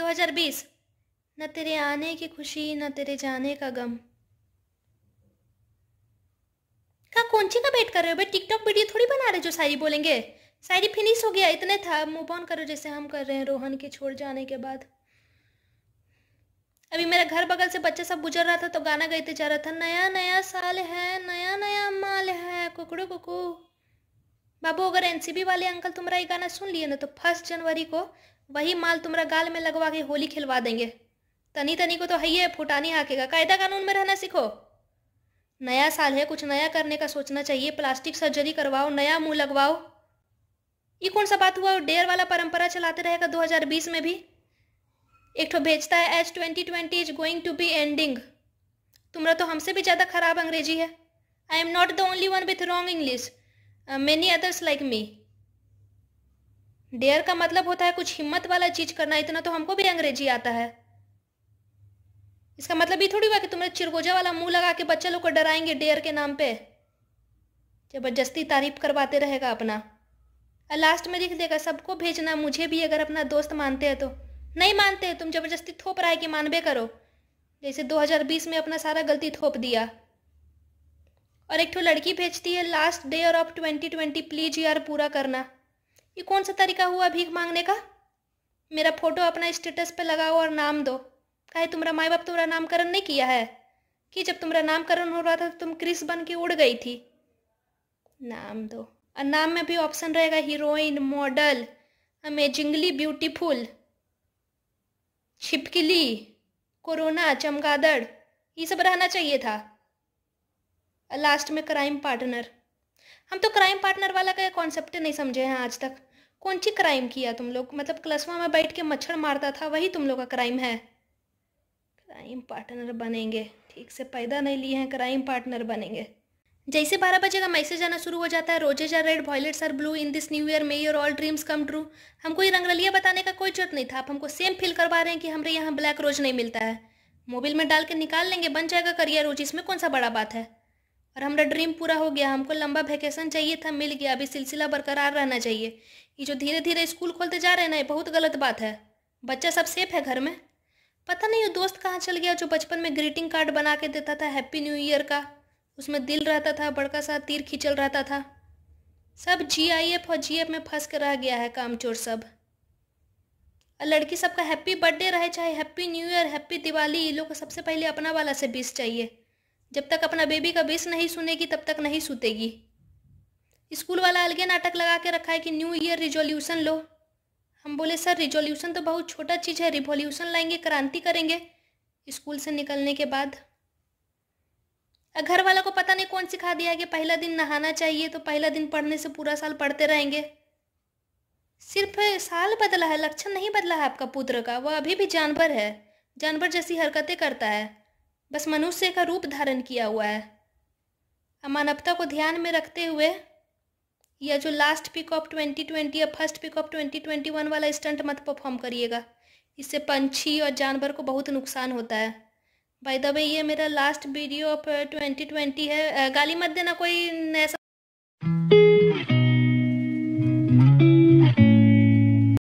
2020 न तेरे आने की खुशी न तेरे जाने का गम का कौन सी का वेट कर रहे हो भाई टिकटॉक वीडियो थोड़ी बना रहे जो शायरी बोलेंगे शायरी फिनिश हो गया इतने था मूव ऑन करो जैसे हम कर रहे हैं रोहन के छोड़ जाने के बाद अभी मेरा घर बगल से बच्चा सब गुजर रहा था तो गाना गाते जा रहा था नया नया साल है नया नया माल है कुकड़ो कुकू बाबू अगर एनसीबी वाले अंकल तुम्हारा ये गाना सुन लिए ना तो फर्स्ट जनवरी को वही माल तुम्हारा गाल में लगवा के होली खिलवा देंगे तनी तनी को तो है फुटानी हाकेगा कायदा कानून में रहना सीखो नया साल है कुछ नया करने का सोचना चाहिए प्लास्टिक सर्जरी करवाओ नया मुंह लगवाओ ये कौन सा बात हुआ डेयर वाला परंपरा चलाते रहेगा 2020 में भी एक ठो भेजता है H twenty twenty is going to be ending तुम्हारा तो हमसे भी ज़्यादा खराब अंग्रेजी है I am not the only one with wrong English many others like me dare का मतलब होता है कुछ हिम्मत वाला चीज करना इतना तो हमको भी अंग्रेजी आता है इसका मतलब ये थोड़ी हुआ कि तुमने चिरगोजा वाला मुंह लगा के बच्चे लोग को डराएंगे डेयर के नाम पे जबरदस्ती तारीफ करवाते रहेगा अपना लास्ट में लिख देगा सबको भेजना मुझे भी अगर अपना दोस्त मानते हैं तो नहीं मानते तुम जबरदस्ती थोप रहा है कि मानबे करो जैसे 2020 में अपना सारा गलती थोप दिया और एक ठो लड़की भेजती है लास्ट डे और ऑफ 2020 प्लीज यार पूरा करना ये कौन सा तरीका हुआ भीख मांगने का मेरा फोटो अपना स्टेटस पे लगाओ और नाम दो कहे तुम्हारा माए बाप तुम्हारा नामकरण नहीं किया है कि जब तुम्हारा नामकरण हो रहा था तो तुम क्रिस बन के उड़ गई थी नाम दो और नाम में भी ऑप्शन रहेगा हीरोइन मॉडल अमेजिंगली ब्यूटीफुल छिपकली कोरोना चमगादड़ ये सब रहना चाहिए था लास्ट में क्राइम पार्टनर हम तो क्राइम पार्टनर वाला का कॉन्सेप्ट नहीं समझे हैं आज तक कौन सी क्राइम किया तुम लोग मतलब क्लसवा में बैठ के मच्छर मारता था वही तुम लोग का क्राइम है क्राइम पार्टनर बनेंगे ठीक से पैदा नहीं लिए हैं क्राइम पार्टनर बनेंगे जैसे बारह बजे का मैसेज आना शुरू हो जाता है roses are red violets are blue in this new year may your all dreams come true हमको ये रंगरलिया बताने का कोई जरूरत नहीं था आप हमको सेम फील करवा रहे हैं कि हमारे यहाँ ब्लैक रोज नहीं मिलता है मोबाइल में डाल के निकाल लेंगे बन जाएगा करियर रोज इसमें कौन सा बड़ा बात है और हमारा ड्रीम पूरा हो गया हमको लंबा वैकेशन चाहिए था मिल गया अभी सिलसिला बरकरार रहना चाहिए ये जो धीरे धीरे स्कूल खोलते जा रहे हैं ना ये बहुत गलत बात है बच्चा सब सेफ है घर में पता नहीं वो दोस्त कहाँ चल गया जो बचपन में ग्रीटिंग कार्ड बना के देता था हैप्पी न्यू ईयर का उसमें दिल रहता था बड़का सा तीर खिंचल रहता था सब जी आई एफ और जी एफ में फंस कर रह गया है कामचोर सब और लड़की सबका हैप्पी बर्थडे रहे चाहे happy new year happy Diwali ये लोग को सबसे पहले अपना वाला से बीस चाहिए जब तक अपना बेबी का बेस नहीं सुनेगी तब तक नहीं सुतेगी स्कूल वाला अलगे नाटक लगा के रखा है कि न्यू ईयर रिजोल्यूशन लो हम बोले सर रिजोल्यूशन तो बहुत छोटा चीज़ है रिवोल्यूशन लाएंगे क्रांति करेंगे स्कूल से निकलने के बाद घर वाला को पता नहीं कौन सिखा दिया कि पहला दिन नहाना चाहिए तो पहला दिन पढ़ने से पूरा साल पढ़ते रहेंगे सिर्फ साल बदला है लक्षण नहीं बदला है आपका पुत्र का वह अभी भी जानवर है जानवर जैसी हरकतें करता है बस मनुष्य का रूप धारण किया हुआ है मानवता को ध्यान में रखते हुए यह जो last pick of twenty twenty या first pick of twenty twenty one वाला स्टंट मत परफॉर्म करिएगा इससे पंछी और जानवर को बहुत नुकसान होता है बाय द वे ये मेरा last video of twenty twenty है गाली मत देना कोई ऐसा